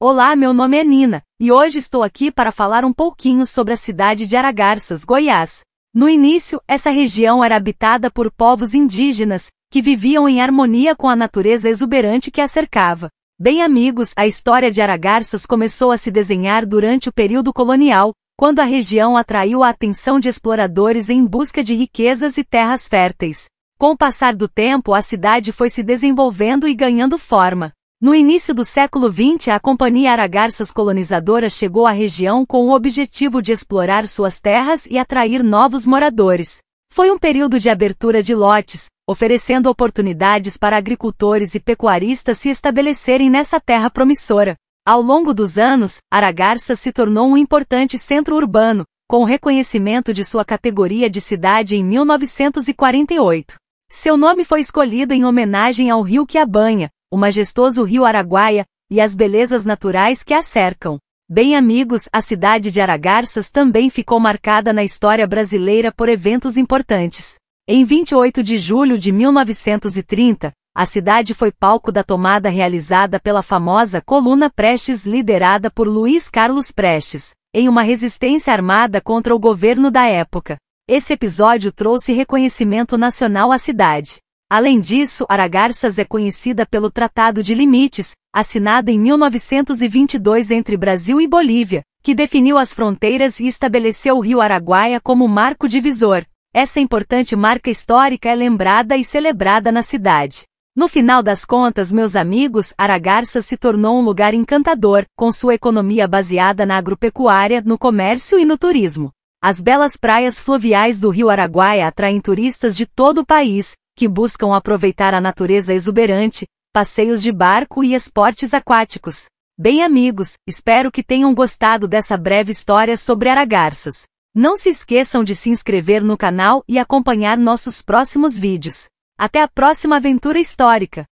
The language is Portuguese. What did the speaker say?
Olá, meu nome é Nina, e hoje estou aqui para falar um pouquinho sobre a cidade de Aragarças, Goiás. No início, essa região era habitada por povos indígenas, que viviam em harmonia com a natureza exuberante que a cercava. Bem amigos, a história de Aragarças começou a se desenhar durante o período colonial, quando a região atraiu a atenção de exploradores em busca de riquezas e terras férteis. Com o passar do tempo, a cidade foi se desenvolvendo e ganhando forma. No início do século XX, a Companhia Aragarças Colonizadora chegou à região com o objetivo de explorar suas terras e atrair novos moradores. Foi um período de abertura de lotes, oferecendo oportunidades para agricultores e pecuaristas se estabelecerem nessa terra promissora. Ao longo dos anos, Aragarças se tornou um importante centro urbano, com o reconhecimento de sua categoria de cidade em 1948. Seu nome foi escolhido em homenagem ao rio que a banha, o majestoso rio Araguaia e as belezas naturais que a cercam. Bem amigos, a cidade de Aragarças também ficou marcada na história brasileira por eventos importantes. Em 28 de julho de 1930, a cidade foi palco da tomada realizada pela famosa Coluna Prestes liderada por Luiz Carlos Prestes, em uma resistência armada contra o governo da época. Esse episódio trouxe reconhecimento nacional à cidade. Além disso, Aragarças é conhecida pelo Tratado de Limites, assinado em 1922 entre Brasil e Bolívia, que definiu as fronteiras e estabeleceu o rio Araguaia como marco divisor. Essa importante marca histórica é lembrada e celebrada na cidade. No final das contas, meus amigos, Aragarças se tornou um lugar encantador, com sua economia baseada na agropecuária, no comércio e no turismo. As belas praias fluviais do rio Araguaia atraem turistas de todo o país, que buscam aproveitar a natureza exuberante, passeios de barco e esportes aquáticos. Bem amigos, espero que tenham gostado dessa breve história sobre aragarças. Não se esqueçam de se inscrever no canal e acompanhar nossos próximos vídeos. Até a próxima aventura histórica!